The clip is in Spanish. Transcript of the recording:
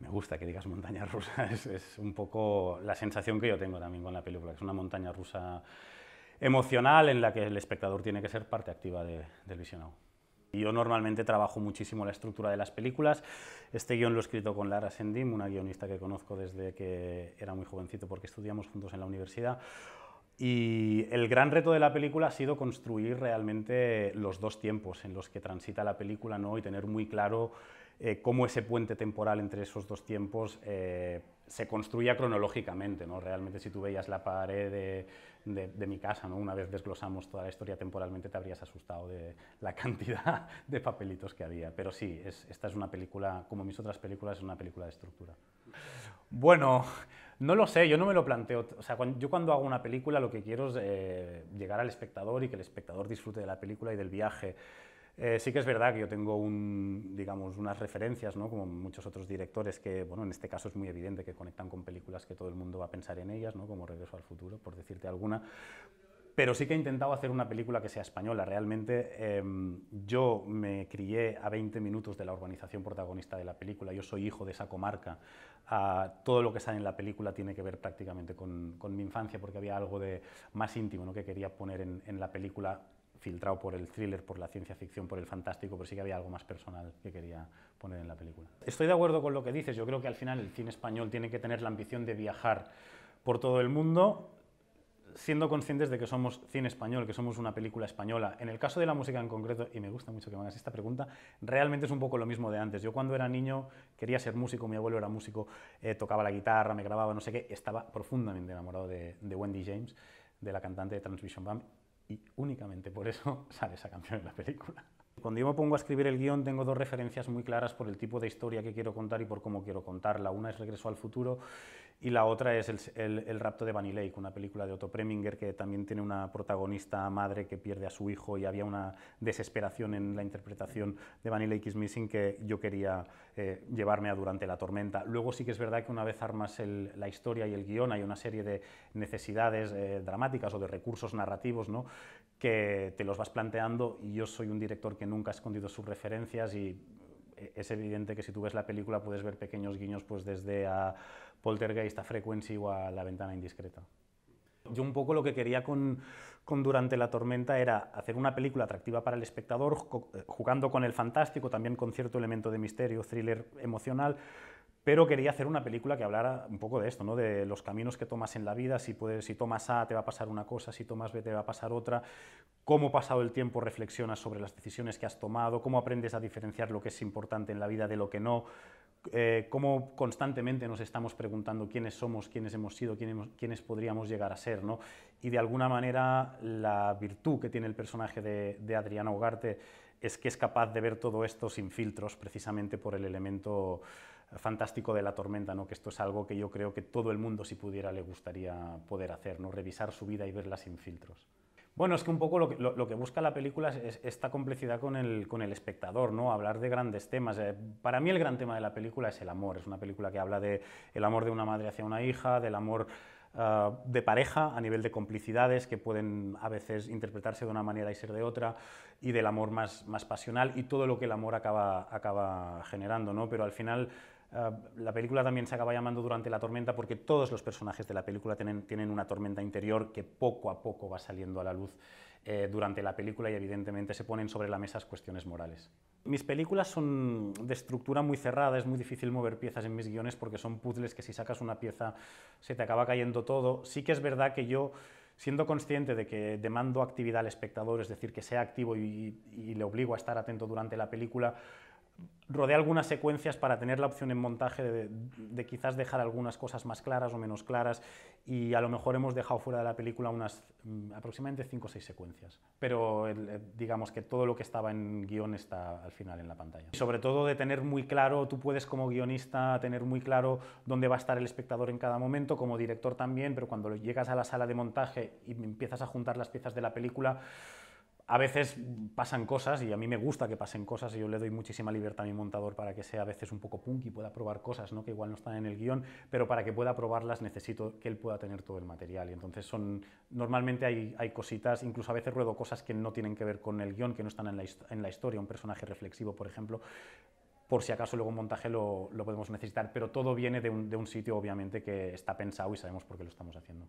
me gusta que digas montaña rusa, es, un poco la sensación que yo tengo también con la película, que es una montaña rusa emocional en la que el espectador tiene que ser parte activa del visionado. Yo normalmente trabajo muchísimo la estructura de las películas. Este guión lo he escrito con Lara Sendim, una guionista que conozco desde que era muy jovencito porque estudiamos juntos en la universidad. Y el gran reto de la película ha sido construir realmente los dos tiempos en los que transita la película ¿no? y tener muy claro eh, cómo ese puente temporal entre esos dos tiempos eh, se construía cronológicamente. ¿no? Realmente si tú veías la pared de, mi casa, ¿no? una vez desglosamos toda la historia temporalmente, te habrías asustado de la cantidad de papelitos que había. Pero sí, esta es una película, como mis otras películas, es una película de estructura. Bueno, no lo sé, yo no me lo planteo. O sea, yo cuando hago una película lo que quiero es eh, llegar al espectador y que el espectador disfrute de la película y del viaje. Eh, sí que es verdad que yo tengo un, digamos, unas referencias, ¿no? como muchos otros directores, que bueno, en este caso es muy evidente que conectan con películas que todo el mundo va a pensar en ellas, ¿no? como Regreso al Futuro, por decirte alguna. Pero sí que he intentado hacer una película que sea española. Realmente eh, yo me crié a 20 minutos de la urbanización protagonista de la película. Yo soy hijo de esa comarca. Ah, todo lo que sale en la película tiene que ver prácticamente con, mi infancia, porque había algo de más íntimo que quería poner en, en la película filtrado por el thriller, por la ciencia ficción, por el fantástico, pero sí que había algo más personal que quería poner en la película. Estoy de acuerdo con lo que dices, yo creo que al final el cine español tiene que tener la ambición de viajar por todo el mundo, siendo conscientes de que somos cine español, que somos una película española. En el caso de la música en concreto, y me gusta mucho que me hagas esta pregunta, realmente es un poco lo mismo de antes. Yo cuando era niño quería ser músico, mi abuelo era músico, eh, tocaba la guitarra, me grababa, no sé qué, estaba profundamente enamorado de, Wendy James, de la cantante de Transmission Band, y únicamente por eso sale esa canción en la película. Cuando yo me pongo a escribir el guión tengo dos referencias muy claras por el tipo de historia que quiero contar y por cómo quiero contarla. Una es Regreso al Futuro y la otra es el, el, rapto de Bunny Lake, una película de Otto Preminger que también tiene una protagonista madre que pierde a su hijo y había una desesperación en la interpretación de Bunny Lake is Missing que yo quería eh, llevarme a Durante la tormenta. Luego sí que es verdad que una vez armas la historia y el guión hay una serie de necesidades eh, dramáticas o de recursos narrativos ¿no? que te los vas planteando y yo soy un director que nunca ha escondido sus referencias y eh, es evidente que si tú ves la película puedes ver pequeños guiños pues desde a Poltergeist, a Frequency o a La ventana indiscreta. Yo un poco lo que quería con, con, Durante la Tormenta era hacer una película atractiva para el espectador, eh, jugando con el fantástico, también con cierto elemento de misterio, thriller emocional, pero quería hacer una película que hablara un poco de esto, ¿no? de los caminos que tomas en la vida, si, puedes, si tomas A te va a pasar una cosa, si tomas B te va a pasar otra, cómo pasado el tiempo reflexionas sobre las decisiones que has tomado, cómo aprendes a diferenciar lo que es importante en la vida de lo que no, eh, cómo constantemente nos estamos preguntando quiénes somos, quiénes hemos sido, quiénes, podríamos llegar a ser, ¿no? y de alguna manera la virtud que tiene el personaje de, de Adriana Ugarte es que es capaz de ver todo esto sin filtros, precisamente por el elemento fantástico de la tormenta, ¿no? que esto es algo que yo creo que todo el mundo, si pudiera, le gustaría poder hacer, ¿no? revisar su vida y verla sin filtros. Bueno, es que un poco lo que, busca la película es esta complejidad con el, con el espectador, ¿no? Hablar de grandes temas. Eh, para mí el gran tema de la película es el amor. Es una película que habla de el amor de una madre hacia una hija, del amor eh, de pareja, a nivel de complicidades que pueden a veces interpretarse de una manera y ser de otra, y del amor más, pasional y todo lo que el amor acaba, acaba generando. ¿no? Pero al final eh, la película también se acaba llamando Durante la tormenta porque todos los personajes de la película tienen una tormenta interior que poco a poco va saliendo a la luz. Eh, durante la película y evidentemente se ponen sobre la mesa cuestiones morales. Mis películas son de estructura muy cerrada, es muy difícil mover piezas en mis guiones porque son puzzles que si sacas una pieza se te acaba cayendo todo. Sí que es verdad que yo siendo consciente de que demando actividad al espectador, es decir, que sea activo y, le obligo a estar atento durante la película, Rodé algunas secuencias para tener la opción en montaje de, quizás dejar algunas cosas más claras o menos claras y a lo mejor hemos dejado fuera de la película unas mm, aproximadamente 5 o 6 secuencias, pero eh, digamos que todo lo que estaba en guión está al final en la pantalla. sobre todo de tener muy claro, tú puedes como guionista tener muy claro dónde va a estar el espectador en cada momento, como director también, pero cuando llegas a la sala de montaje y empiezas a juntar las piezas de la película, a veces pasan cosas y a mí me gusta que pasen cosas y yo le doy muchísima libertad a mi montador para que sea a veces un poco punk y pueda probar cosas ¿no? que igual no están en el guión, pero para que pueda probarlas necesito que él pueda tener todo el material. Y entonces son, normalmente hay, hay cositas, incluso a veces ruedo cosas que no tienen que ver con el guión, que no están en la, historia, un personaje reflexivo, por ejemplo, por si acaso luego un montaje lo, podemos necesitar, pero todo viene de un sitio obviamente que está pensado y sabemos por qué lo estamos haciendo.